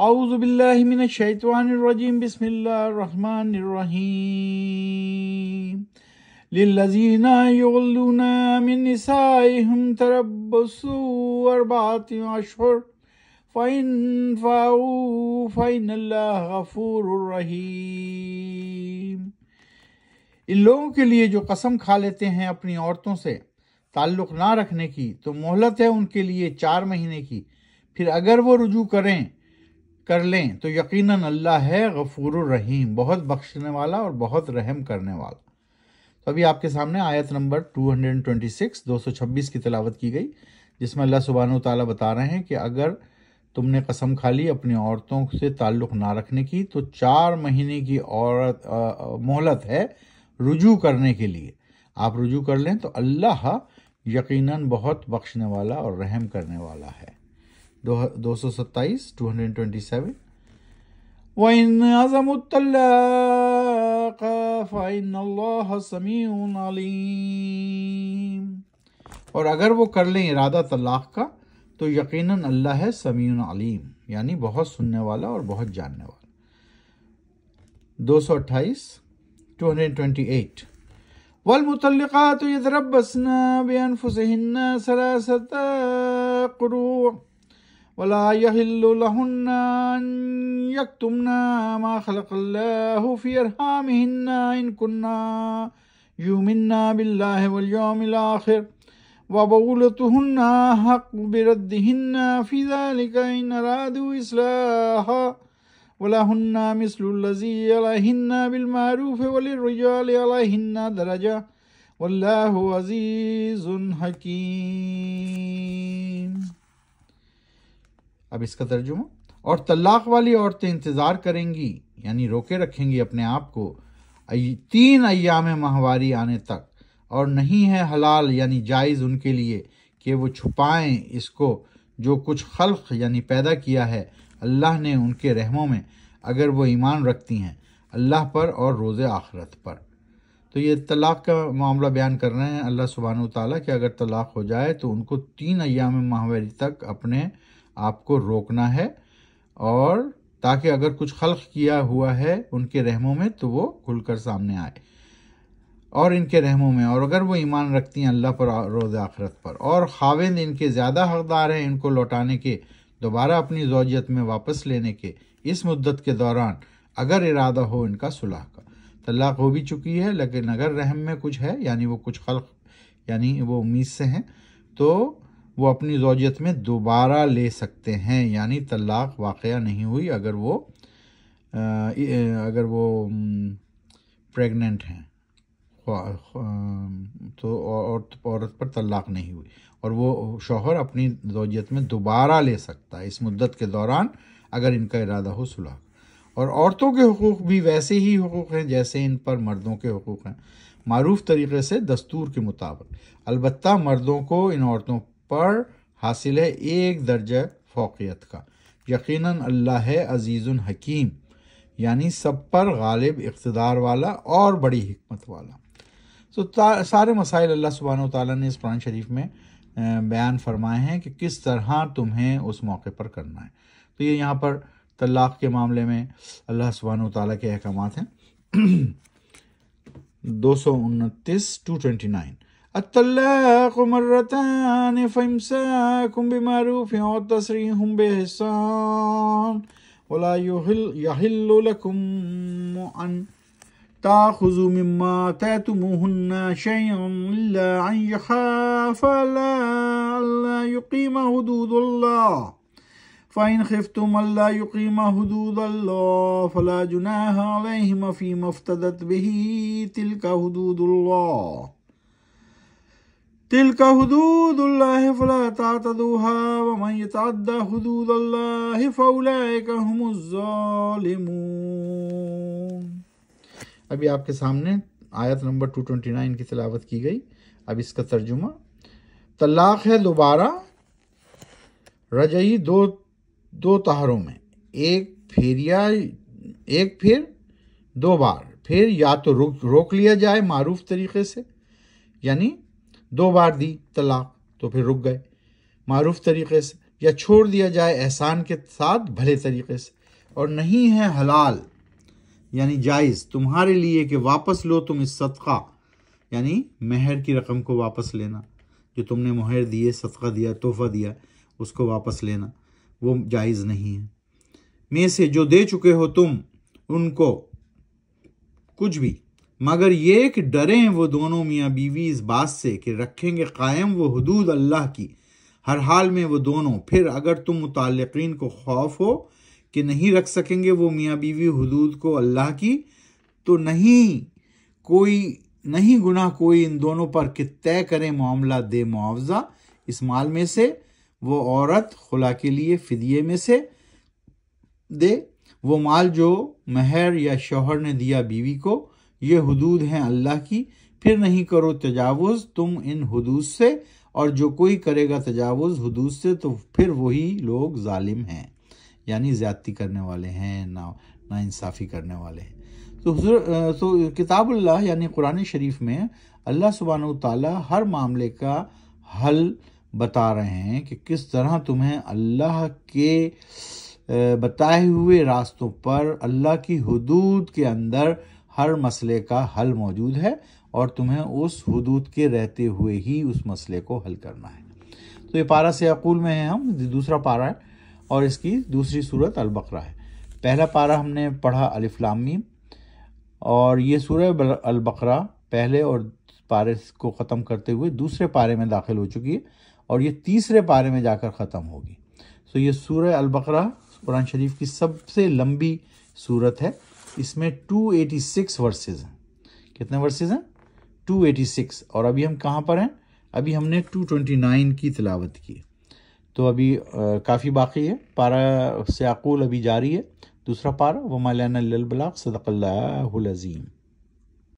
आउज़बिल्लिमिनशैतवानरजीम बसमीम लिल्लज़ीना युगलूना मिन निसाइहिम तरब्बसु फ़ाउ फ़इन अल्लाह इन लोगों के लिए जो कसम खा लेते हैं अपनी औरतों से ताल्लुक़ ना रखने की तो मोहलत है उनके लिए चार महीने की फिर अगर वो रुजू करें कर लें तो यकीनन अल्लाह है गफूर रहीम बहुत बख्शने वाला और बहुत रहम करने वाला तो अभी आपके सामने आयत नंबर 226 226 की तलावत की गई जिसमें अल्लाह सुबहान ताली बता रहे हैं कि अगर तुमने कसम खा ली अपनी औरतों से ताल्लुक़ ना रखने की तो चार महीने की औरत मोहलत है रुजू करने के लिए आप रुजू कर लें तो अल्लाह यकीनन बहुत बख्शने वाला और रहम करने वाला है दो सौ सत्ताईस टू हंड्रेड ट्वेंटी सेवन वइन और अगर वो कर लें इरादा तलाक का तो यकीनन अल्लाह है समीन अलीम यानी बहुत सुनने वाला और बहुत जानने वाला 228 228 والمطلقات يضربن बेअनफुसहिन्ना सलासता قروء ولا يهل لهن أن يكتمن ما خلق الله في أرحامهن إن كنا يؤمنا بالله واليوم الآخر وبولتهن حق بردهن في ذلك إن أرادوا إصلاحا ولهن مثل الذي عليهن بالمعروف وللرجال عليهن درجة والله عزيز حكيم अब इसका तर्जुमा और तलाक वाली औरतें इंतज़ार करेंगी यानी रोके रखेंगी अपने आप को तीन अयाम माहवारी आने तक और नहीं है हलाल यानी जायज़ उनके लिए कि वो छुपाएं इसको जो कुछ खल्क यानी पैदा किया है अल्लाह ने उनके रहमों में अगर वो ईमान रखती हैं अल्लाह पर और रोज़ आखरत पर तो ये तलाक़ का मामला बयान कर रहे हैं अल्लाह सुबहान ताली कि अगर तलाक़ हो जाए तो उनको तीन अयाम माहवारी तक अपने आपको रोकना है और ताकि अगर कुछ खल़ किया हुआ है उनके रहमों में तो वो खुलकर सामने आए और इनके रहमों में और अगर वो ईमान रखती हैं अल्लाह पर रोज़ आखरत पर और खाविंद इनके ज़्यादा हकदार हैं इनको लौटाने के दोबारा अपनी जोजियत में वापस लेने के इस मुद्दत के दौरान अगर इरादा हो इनका सुलह का तलाक हो भी चुकी है लेकिन अगर रहम में कुछ है यानी वो कुछ खल़ यानी वो उम्मीद से हैं तो वो अपनी जोजियत में दोबारा ले सकते हैं यानी तलाक़ वाक़ नहीं हुई अगर वो अगर वो प्रेग्नेंट हैं तो औरत औरत पर तलाक़ नहीं हुई और वो शोहर अपनी जोजियत में दोबारा ले सकता है इस मुद्दत के दौरान अगर इनका इरादा हो सुलह और औरतों के हकूक़ भी वैसे ही हकूक़ हैं जैसे इन पर मर्दों के हकूक़ हैं मरूफ़ तरीक़े से दस्तूर के मुताबिक अलबत् मर्दों को इन औरतों पर हासिल है एक दर्ज फोकियत का यकीन अल्लाह है अजीज़ुल हकीम यानी सब पर गालिब इकतदार वाला और बड़ी हमत वाला तो सारे मसाइल अल्लाह सुबहान ताली ने इस कुरान शरीफ में बयान फरमाए हैं कि किस तरह तुम्हें उस मौके पर करना है तो ये यहाँ पर तलाक़ के मामले में अल्लाह सुबहान ताली के अहकाम हैं दो सौ उनतीस टू ट्वेंटी नाइन الطلاق مرتان فامساك بمعروف او تسريح باحسان ولا يحل, لكم ان تاخذوا مما تاتموهن شيئا الا ان يخافا الا يقيم حدود الله فإن خفتم ألا يقيم حدود الله فلا جناح عليهما فيما افتدت به تلك حدود الله अभी आपके सामने आयत नंबर टू ट्वेंटी नाइन की तलावत की गई अब इसका तर्जुमा तलाक़ है दोबारा रजई दो दो तहरों में एक फेरिया एक फिर दो बार फिर या तो रोक रोक लिया जाए मारूफ तरीक़े से यानी दो बार दी तलाक तो फिर रुक गए मरूफ तरीक़े से या छोड़ दिया जाए एहसान के साथ भले तरीक़े से और नहीं है हलाल यानी जायज़ तुम्हारे लिए कि वापस लो तुम इस सदका यानी महर की रकम को वापस लेना जो तुमने महर दिए सदका दिया तोहफ़ा दिया उसको वापस लेना वो जायज़ नहीं है में से जो दे चुके हो तुम उनको कुछ भी मगर ये कि डरें वो दोनों मियाँ बीवी इस बात से कि रखेंगे कायम वो हदूद अल्लाह की हर हाल में वो दोनों फिर अगर तुम मुतालिकीन को खौफ हो कि नहीं रख सकेंगे वो मियाँ बीवी हदूद को अल्लाह की तो नहीं कोई नहीं गुनाह कोई इन दोनों पर कि तय करें मामला दे मुआवजा इस माल में से वो औरत खुला के लिए फिदिये में से दे वो माल जो महर या शोहर ने दिया बीवी को ये हदूद हैं अल्लाह की फिर नहीं करो तजावज़ तुम इन हदूद से और जो कोई करेगा तजावज़ हदूद से तो फिर वही लोग ालिम हैं यानी ज़्यादती करने वाले हैं ना इंसाफ़ी करने वाले हैं तो हजर तो किताबुल्ला यानी कुरान शरीफ में अल्लाह सुबहान ताली हर मामले का हल बता रहे हैं कि किस तरह तुम्हें अल्लाह के बताए हुए रास्तों पर अल्लाह की हदूद के अंदर हर मसले का हल मौजूद है और तुम्हें उस हदूद के रहते हुए ही उस मसले को हल करना है तो ये पारा से अकूल में है हम दूसरा पारा है और इसकी दूसरी सूरत अलबकरा है पहला पारा हमने पढ़ा अलिफ्लामीम और ये सूरह अलबकरा पहले और पारे को ख़त्म करते हुए दूसरे पारे में दाखिल हो चुकी है और ये तीसरे पारे में जाकर ख़त्म होगी तो ये सूरह अलबकरा कुरान शरीफ की सबसे लंबी सूरत है इसमें 286 वर्सेज़ हैं कितने वर्सेज़ हैं 286 और अभी हम कहाँ पर हैं अभी हमने 229 की तिलावत की तो अभी काफ़ी बाकी है पारा से अकूल अभी जारी है दूसरा पारा वमालाना ललबलाक सदक़ल्लाजीम